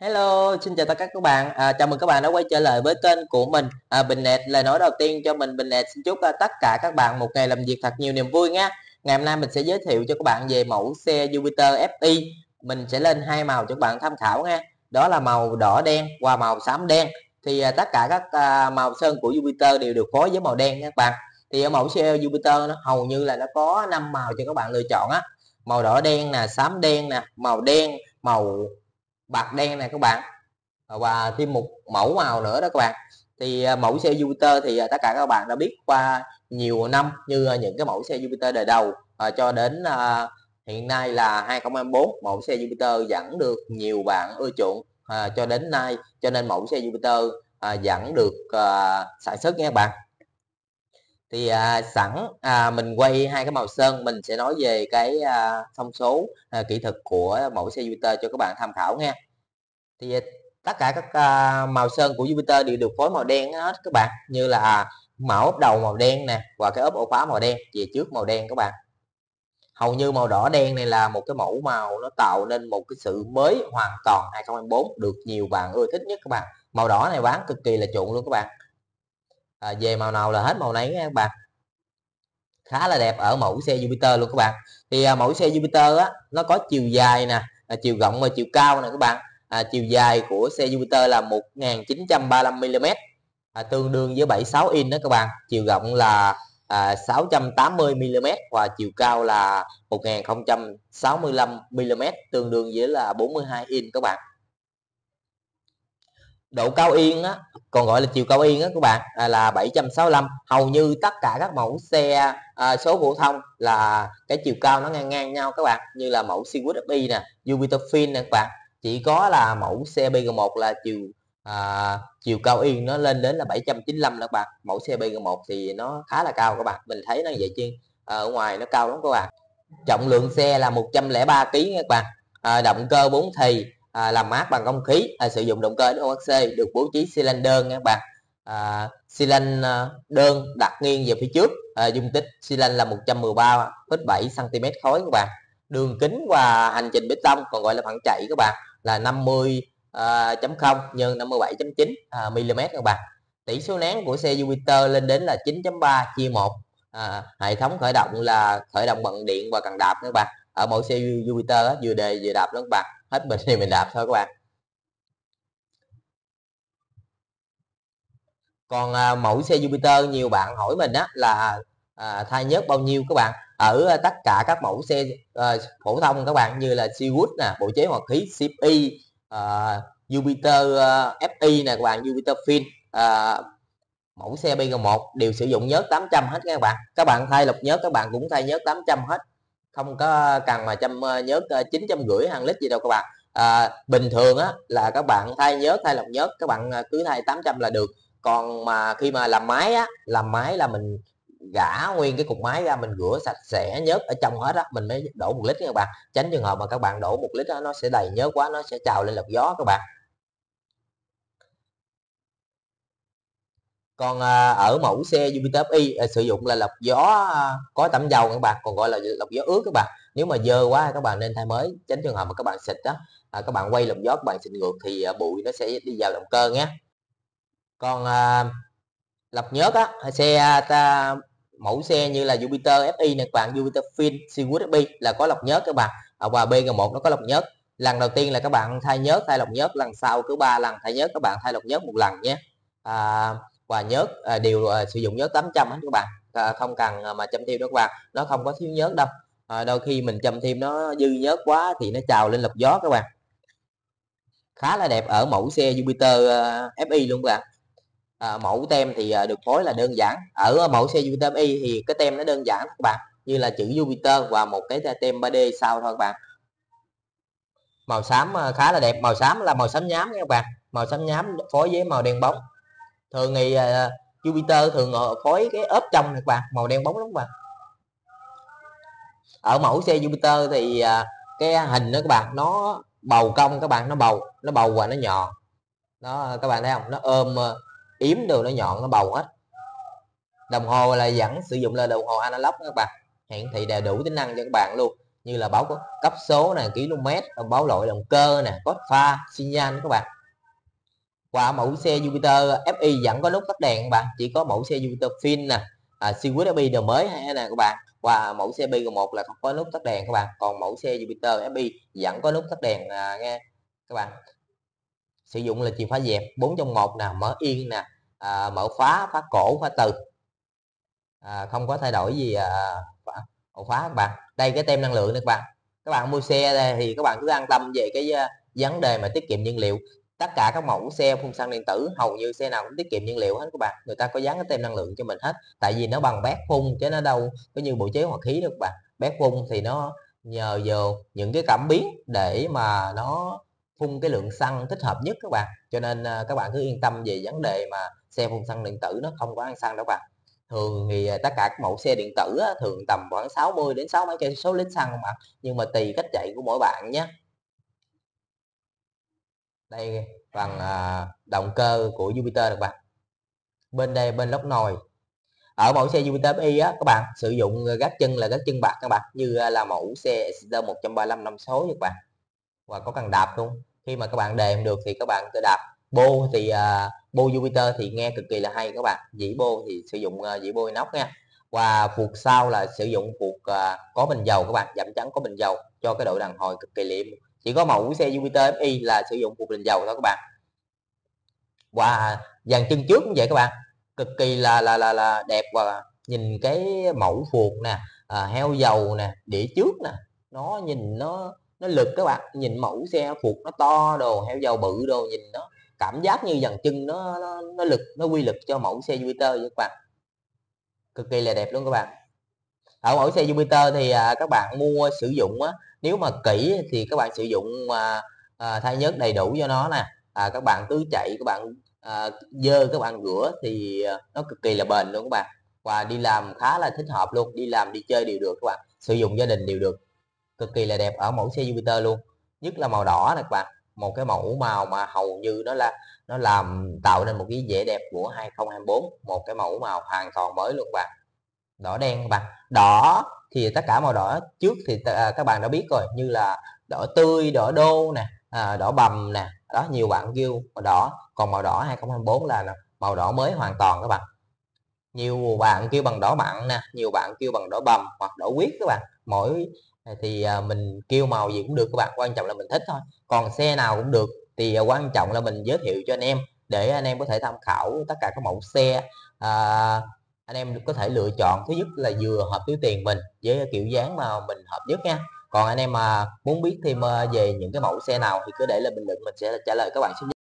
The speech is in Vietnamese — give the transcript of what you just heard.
Hello, xin chào tất cả các bạn. À, chào mừng các bạn đã quay trở lại với kênh của mình, à, Bình Nẹt. Lời nói đầu tiên cho mình Bình Nẹt xin chúc à, tất cả các bạn một ngày làm việc thật nhiều niềm vui nhé. Ngày hôm nay mình sẽ giới thiệu cho các bạn về mẫu xe Jupiter FI. Mình sẽ lên hai màu cho các bạn tham khảo nha. Đó là màu đỏ đen và màu xám đen. Thì à, tất cả các à, màu sơn của Jupiter đều được phối với màu đen nha các bạn. Thì ở mẫu xe Jupiter nó hầu như là nó có 5 màu cho các bạn lựa chọn á. Màu đỏ đen nè, xám đen nè, màu đen, màu bạc đen này các bạn và thêm một mẫu màu nữa đó các bạn thì à, mẫu xe Jupiter thì à, tất cả các bạn đã biết qua nhiều năm như à, những cái mẫu xe Jupiter đời đầu à, cho đến à, hiện nay là 2024 mẫu xe Jupiter vẫn được nhiều bạn ưa chuộng à, cho đến nay cho nên mẫu xe Jupiter à, vẫn được à, sản xuất nha các bạn thì à, sẵn à, mình quay hai cái màu sơn mình sẽ nói về cái à, thông số à, kỹ thuật của mẫu xe Jupiter cho các bạn tham khảo nha thì à, tất cả các à, màu sơn của Jupiter đều được phối màu đen hết các bạn như là à, màu ốp đầu màu đen nè và cái ốp ổ khóa màu đen về trước màu đen các bạn hầu như màu đỏ đen này là một cái mẫu màu nó tạo nên một cái sự mới hoàn toàn 2024 được nhiều bạn ưa thích nhất các bạn màu đỏ này bán cực kỳ là chuộng luôn các bạn à, về màu nào là hết màu nấy các bạn khá là đẹp ở mẫu xe Jupiter luôn các bạn thì à, mẫu xe Jupiter á nó có chiều dài nè chiều rộng và chiều cao nè các bạn à, chiều dài của xe Jupiter là 1935mm à, tương đương với 76 in đó các bạn chiều rộng là à, 680mm và chiều cao là 1065mm tương đương với là 42 in các bạn độ cao yên á còn gọi là chiều cao yên á các bạn à, là 765 hầu như tất cả các mẫu xe à, số phổ thông là cái chiều cao nó ngang ngang nhau các bạn như là mẫu Civic FI e nè Jupiter Fin nè các bạn chỉ có là mẫu xe BG1 là chiều à, chiều cao yên nó lên đến là 795 các bạn mẫu xe BG1 thì nó khá là cao các bạn mình thấy nó vậy chứ à, ở ngoài nó cao lắm các bạn trọng lượng xe là 103 kg các bạn à, động cơ 4 thì à, làm mát bằng không khí à, sử dụng động cơ NOHC e được bố trí xi lanh đơn các bạn à, xi lanh đơn đặt nghiêng về phía trước à, dung tích xi lanh là 113,7 cm khối các bạn đường kính và hành trình bê tông còn gọi là phẳng chạy các bạn là 50 0 à, nhân 57.9 mm à, các bạn tỷ số nén của xe Jupiter lên đến là 9.3 chia 1 à, hệ thống khởi động là khởi động bằng điện và cần đạp các bạn ở mẫu xe Jupiter á, vừa đề vừa đạp luôn các bạn hết bình thì mình đạp thôi các bạn còn à, mẫu xe Jupiter nhiều bạn hỏi mình á là à, thay nhớt bao nhiêu các bạn ở ờ, tất cả các mẫu xe uh, phổ thông các bạn như là Seawood nè bộ chế hoạt khí CPI uh, ờ, Jupiter uh, FI nè các bạn Jupiter Fin uh, mẫu xe BG1 đều sử dụng nhớt 800 hết các bạn các bạn thay lọc nhớt các bạn cũng thay nhớt 800 hết không có cần mà chăm nhớt chín rưỡi hàng lít gì đâu các bạn à, bình thường á là các bạn thay nhớt thay lọc nhớt các bạn cứ thay 800 là được còn mà khi mà làm máy á làm máy là mình gã nguyên cái cục máy ra mình rửa sạch sẽ nhớt ở trong hết á mình mới đổ một lít nha các bạn tránh trường hợp mà các bạn đổ một lít đó, nó sẽ đầy nhớt quá nó sẽ trào lên lọc gió các bạn còn à, ở mẫu xe Jupiter Y à, sử dụng là lọc gió à, có tẩm dầu các bạn còn gọi là lọc gió ướt các bạn nếu mà dơ quá các bạn nên thay mới tránh trường hợp mà các bạn xịt đó à, các bạn quay lọc gió các bạn xịt ngược thì à, bụi nó sẽ đi vào động cơ nhé còn à, lọc nhớt á xe mẫu xe như là Jupiter FI này các bạn Jupiter Fin Seawood FI là có lọc nhớt các bạn à, và quà BG1 nó có lọc nhớt lần đầu tiên là các bạn thay nhớt thay lọc nhớt lần sau cứ ba lần thay nhớt các bạn thay lọc nhớt một lần nhé à, và nhớt à, đều à, sử dụng nhớt 800 hết các bạn à, không cần à, mà châm thêm đó các bạn nó không có thiếu nhớt đâu à, đôi khi mình châm thêm nó dư nhớt quá thì nó trào lên lọc gió các bạn khá là đẹp ở mẫu xe Jupiter à, FI luôn các bạn à, mẫu tem thì à, được phối là đơn giản ở mẫu xe Jupiter y thì cái tem nó đơn giản các bạn như là chữ Jupiter và một cái tem 3D sau thôi các bạn màu xám à, khá là đẹp màu xám là màu xám nhám nha các bạn màu xám nhám phối với màu đen bóng thường thì à, Jupiter thường phối cái ốp trong này các bạn màu đen bóng lắm các bạn ở mẫu xe Jupiter thì à, cái hình đó các bạn nó bầu cong các bạn nó bầu nó bầu và nó nhỏ nó các bạn thấy không nó ôm à, yếm đều nó nhọn nó bầu hết đồng hồ là vẫn sử dụng là đồng hồ analog các bạn hiển thị đầy đủ tính năng cho các bạn luôn như là báo cấp số nè km báo lỗi động cơ nè cốt pha xi nhan các bạn qua mẫu xe Jupiter FI vẫn có nút tắt đèn các bạn chỉ có mẫu xe Jupiter Fin nè à, Civic FI đời mới hay nè các bạn và mẫu xe B1 là không có nút tắt đèn các bạn còn mẫu xe Jupiter FI vẫn có nút tắt đèn à, nghe các bạn sử dụng là chìa khóa dẹp 4 trong 1 nè mở yên nè à, mở khóa khóa cổ khóa từ à, không có thay đổi gì à, ổ khóa các bạn đây cái tem năng lượng nè các bạn các bạn mua xe đây thì các bạn cứ an tâm về cái à, vấn đề mà tiết kiệm nhiên liệu tất cả các mẫu xe phun xăng điện tử hầu như xe nào cũng tiết kiệm nhiên liệu hết các bạn người ta có dán cái tem năng lượng cho mình hết tại vì nó bằng bét phun chứ nó đâu có như bộ chế hoặc khí đâu các bạn bét phun thì nó nhờ vào những cái cảm biến để mà nó phun cái lượng xăng thích hợp nhất các bạn cho nên à, các bạn cứ yên tâm về vấn đề mà xe phun xăng điện tử nó không có ăn xăng đâu các bạn thường thì à, tất cả các mẫu xe điện tử thường tầm khoảng 60 đến 60 cây số lít xăng mà nhưng mà tùy cách chạy của mỗi bạn nhé đây bằng à, động cơ của Jupiter các bạn bên đây bên lốc nồi ở mẫu xe Jupiter y á các bạn sử dụng gác chân là gác chân bạc các bạn như là mẫu xe Exeter 135 năm số các bạn và có cần đạp luôn khi mà các bạn đệm được thì các bạn sẽ đạp bô thì uh, bô Jupiter thì nghe cực kỳ là hay các bạn dĩ bô thì sử dụng uh, dĩ bô inox nha và phuộc sau là sử dụng phuộc uh, à, có bình dầu các bạn giảm trắng có bình dầu cho cái độ đàn hồi cực kỳ liệm chỉ có mẫu xe Jupiter FI là sử dụng phuộc bình dầu thôi các bạn và dàn chân trước cũng vậy các bạn cực kỳ là là là, là đẹp và nhìn cái mẫu phuộc nè à, heo dầu nè đĩa trước nè nó nhìn nó nó lực các bạn nhìn mẫu xe nó phục nó to đồ heo dầu bự đồ nhìn nó cảm giác như dàn chân nó, nó nó lực nó quy lực cho mẫu xe Jupiter các bạn cực kỳ là đẹp luôn các bạn ở mẫu xe Jupiter thì à, các bạn mua sử dụng á, nếu mà kỹ thì các bạn sử dụng à, à, thay nhớt đầy đủ cho nó nè à, các bạn cứ chạy các bạn à, dơ các bạn rửa thì à, nó cực kỳ là bền luôn các bạn và đi làm khá là thích hợp luôn đi làm đi chơi đều được các bạn sử dụng gia đình đều được cực kỳ là đẹp ở mẫu xe Jupiter luôn nhất là màu đỏ nè các bạn một cái mẫu màu mà hầu như nó là nó làm tạo nên một cái vẻ đẹp của 2024 một cái mẫu màu hoàn toàn mới luôn các bạn đỏ đen các bạn đỏ thì tất cả màu đỏ trước thì à, các bạn đã biết rồi như là đỏ tươi đỏ đô nè à, đỏ bầm nè đó nhiều bạn kêu màu đỏ còn màu đỏ 2024 là màu đỏ mới hoàn toàn các bạn nhiều bạn kêu bằng đỏ mặn nè nhiều bạn kêu bằng đỏ bầm hoặc đỏ quyết các bạn mỗi Ờ, thì à, mình kêu màu gì cũng được các bạn quan trọng là mình thích thôi còn xe nào cũng được thì à, quan trọng là mình giới thiệu cho anh em để anh em có thể tham khảo tất cả các mẫu xe à, anh em có thể lựa chọn thứ nhất là vừa hợp túi tiền mình với kiểu dáng mà mình hợp nhất nha còn anh em mà muốn biết thêm à, về những cái mẫu xe nào thì cứ để lại bình luận mình sẽ trả lời các bạn